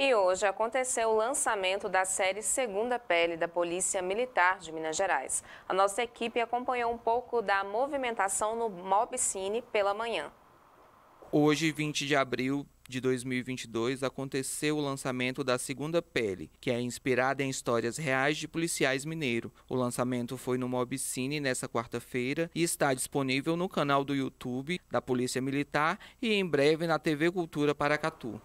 E hoje aconteceu o lançamento da série Segunda Pele da Polícia Militar de Minas Gerais. A nossa equipe acompanhou um pouco da movimentação no Mobcine pela manhã. Hoje, 20 de abril, de 2022 aconteceu o lançamento da Segunda Pele, que é inspirada em histórias reais de policiais mineiros. O lançamento foi no Mobcine nesta quarta-feira e está disponível no canal do YouTube da Polícia Militar e em breve na TV Cultura Paracatu.